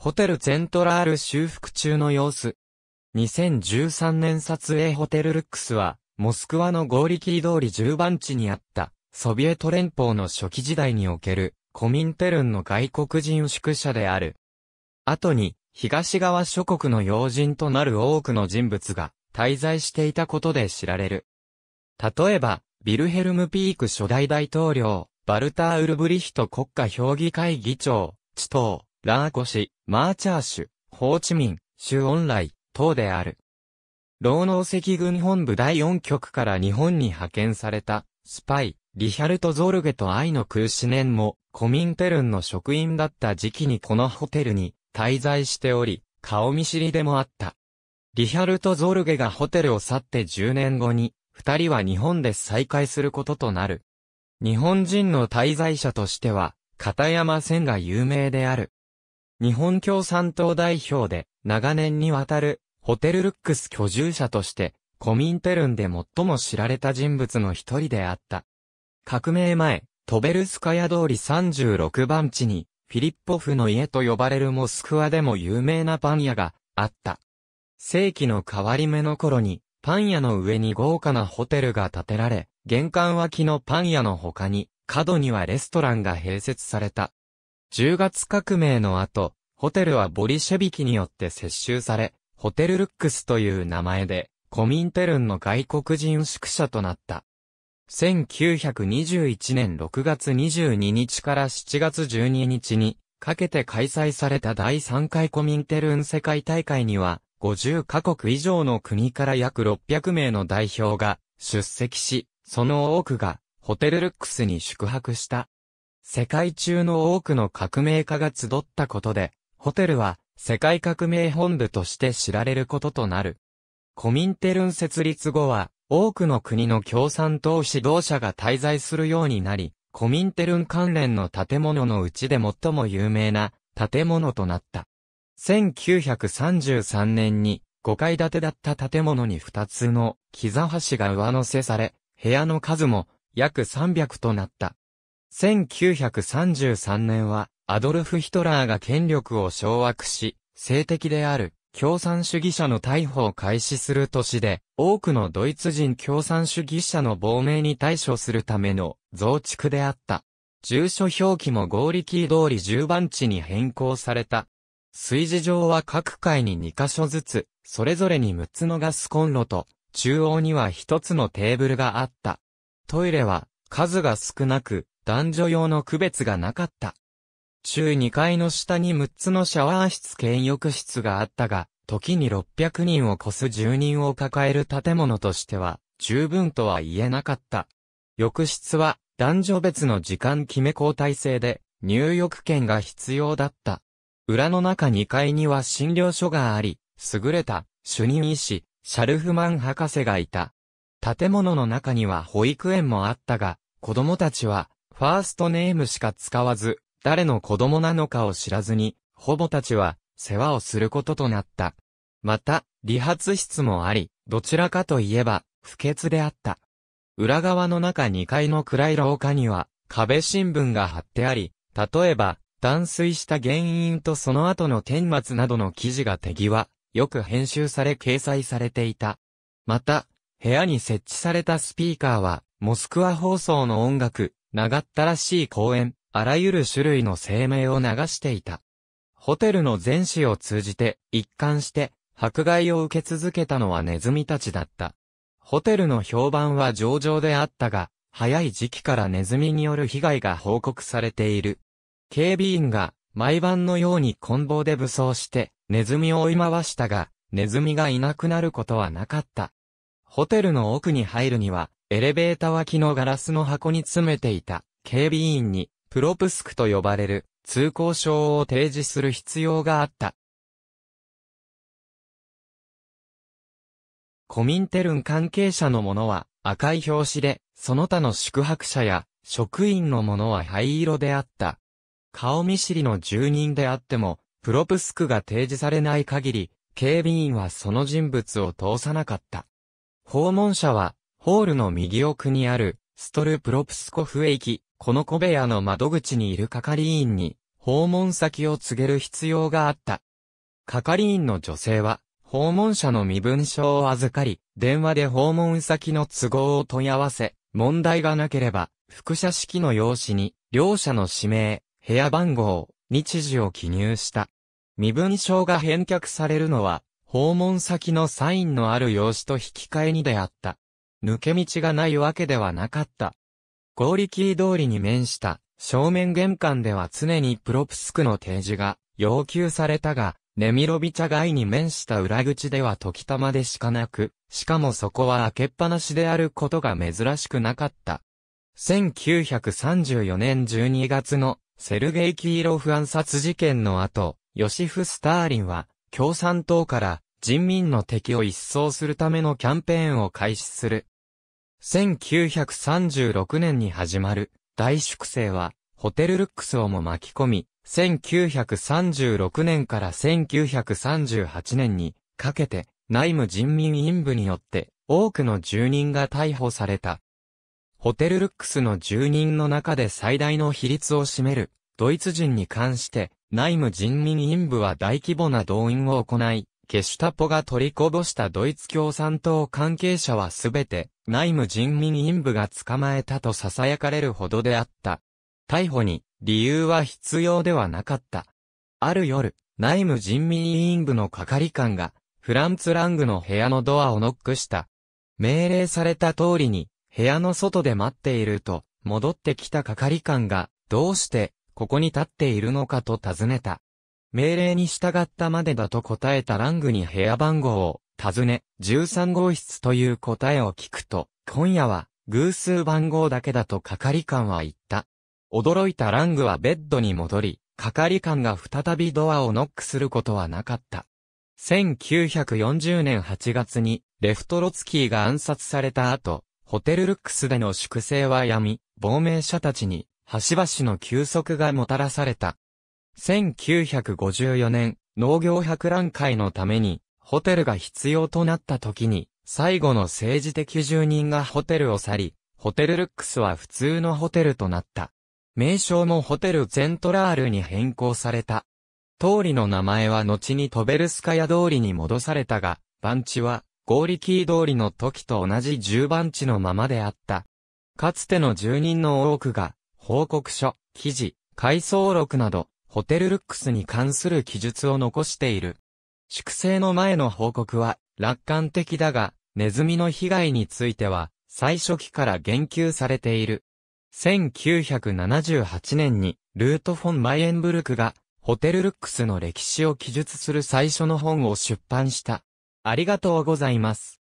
ホテルセントラール修復中の様子。2013年撮影ホテルルックスは、モスクワのゴーリキリ通り10番地にあった、ソビエト連邦の初期時代における、コミンテルンの外国人宿舎である。後に、東側諸国の要人となる多くの人物が、滞在していたことで知られる。例えば、ビルヘルム・ピーク初代大統領、バルター・ウルブリヒト国家評議会議長、チトラーコ市、マーチャー州、ホーチミン、州恩来、等である。労農赤軍本部第4局から日本に派遣された、スパイ、リヒャルト・ゾルゲと愛の空思年も、コミンテルンの職員だった時期にこのホテルに滞在しており、顔見知りでもあった。リヒャルト・ゾルゲがホテルを去って10年後に、二人は日本で再会することとなる。日本人の滞在者としては、片山千が有名である。日本共産党代表で、長年にわたる、ホテルルックス居住者として、コミンテルンで最も知られた人物の一人であった。革命前、トベルスカヤ通り36番地に、フィリッポフの家と呼ばれるモスクワでも有名なパン屋があった。世紀の変わり目の頃に、パン屋の上に豪華なホテルが建てられ、玄関脇のパン屋の他に、角にはレストランが併設された。10月革命の後、ホテルはボリシェビキによって接収され、ホテルルックスという名前で、コミンテルンの外国人宿舎となった。1921年6月22日から7月12日にかけて開催された第3回コミンテルン世界大会には50カ国以上の国から約600名の代表が出席し、その多くがホテルルックスに宿泊した。世界中の多くの革命家が集ったことで、ホテルは世界革命本部として知られることとなる。コミンテルン設立後は、多くの国の共産党指導者が滞在するようになり、コミンテルン関連の建物のうちで最も有名な建物となった。1933年に5階建てだった建物に2つの木座橋が上乗せされ、部屋の数も約300となった。1933年はアドルフ・ヒトラーが権力を掌握し、性的である共産主義者の逮捕を開始する年で、多くのドイツ人共産主義者の亡命に対処するための増築であった。住所表記も合理キー通り10番地に変更された。炊事場は各階に2箇所ずつ、それぞれに6つのガスコンロと、中央には1つのテーブルがあった。トイレは数が少なく、男女用の区別がなかった。中2階の下に6つのシャワー室兼浴室があったが、時に600人を超す住人を抱える建物としては、十分とは言えなかった。浴室は、男女別の時間決め交代制で、入浴券が必要だった。裏の中2階には診療所があり、優れた、主任医師、シャルフマン博士がいた。建物の中には保育園もあったが、子供たちは、ファーストネームしか使わず、誰の子供なのかを知らずに、ほぼたちは、世話をすることとなった。また、理髪室もあり、どちらかといえば、不潔であった。裏側の中2階の暗い廊下には、壁新聞が貼ってあり、例えば、断水した原因とその後の天末などの記事が手際、よく編集され掲載されていた。また、部屋に設置されたスピーカーは、モスクワ放送の音楽、長ったらしい公演、あらゆる種類の声明を流していた。ホテルの全市を通じて、一貫して、迫害を受け続けたのはネズミたちだった。ホテルの評判は上々であったが、早い時期からネズミによる被害が報告されている。警備員が、毎晩のように棍棒で武装して、ネズミを追い回したが、ネズミがいなくなることはなかった。ホテルの奥に入るには、エレベーター脇のガラスの箱に詰めていた、警備員に、プロプスクと呼ばれる通行証を提示する必要があった。コミンテルン関係者のものは赤い表紙で、その他の宿泊者や職員のものは灰色であった。顔見知りの住人であっても、プロプスクが提示されない限り、警備員はその人物を通さなかった。訪問者は、ホールの右奥にある、ストルプロプスコフ駅、この小部屋の窓口にいる係員に、訪問先を告げる必要があった。係員の女性は、訪問者の身分証を預かり、電話で訪問先の都合を問い合わせ、問題がなければ、副社式の用紙に、両者の氏名、部屋番号、日時を記入した。身分証が返却されるのは、訪問先のサインのある用紙と引き換えにであった。抜け道がないわけではなかった。ゴーリキー通りに面した正面玄関では常にプロプスクの提示が要求されたが、ネミロビチャ街に面した裏口では時たまでしかなく、しかもそこは開けっぱなしであることが珍しくなかった。1934年12月のセルゲイ・キーロフ暗殺事件の後、ヨシフ・スターリンは共産党から人民の敵を一掃するためのキャンペーンを開始する1936年に始まる大粛清は、ホテルルックスをも巻き込み、1936年から1938年にかけて内務人民院部によって多くの住人が逮捕された。ホテルルックスの住人の中で最大の比率を占めるドイツ人に関して内務人民院部は大規模な動員を行い、ケシュタポが取りこぼしたドイツ共産党関係者はすべて内務人民員部が捕まえたと囁かれるほどであった。逮捕に理由は必要ではなかった。ある夜、内務人民委員部の係官が、フランツ・ラングの部屋のドアをノックした。命令された通りに、部屋の外で待っていると、戻ってきた係官が、どうして、ここに立っているのかと尋ねた。命令に従ったまでだと答えたラングに部屋番号を尋ね、13号室という答えを聞くと、今夜は偶数番号だけだと係官は言った。驚いたラングはベッドに戻り、係官が再びドアをノックすることはなかった。1940年8月に、レフトロツキーが暗殺された後、ホテルルックスでの粛清はやみ、亡命者たちに、端々の休息がもたらされた。1954年、農業博覧会のために、ホテルが必要となった時に、最後の政治的住人がホテルを去り、ホテルルックスは普通のホテルとなった。名称もホテルゼントラールに変更された。通りの名前は後にトベルスカヤ通りに戻されたが、番地は、ゴーリキー通りの時と同じ10番地のままであった。かつての住人の多くが、報告書、記事、回想録など、ホテルルックスに関する記述を残している。粛清の前の報告は楽観的だが、ネズミの被害については、最初期から言及されている。1978年に、ルート・フォン・マイエンブルクが、ホテルルックスの歴史を記述する最初の本を出版した。ありがとうございます。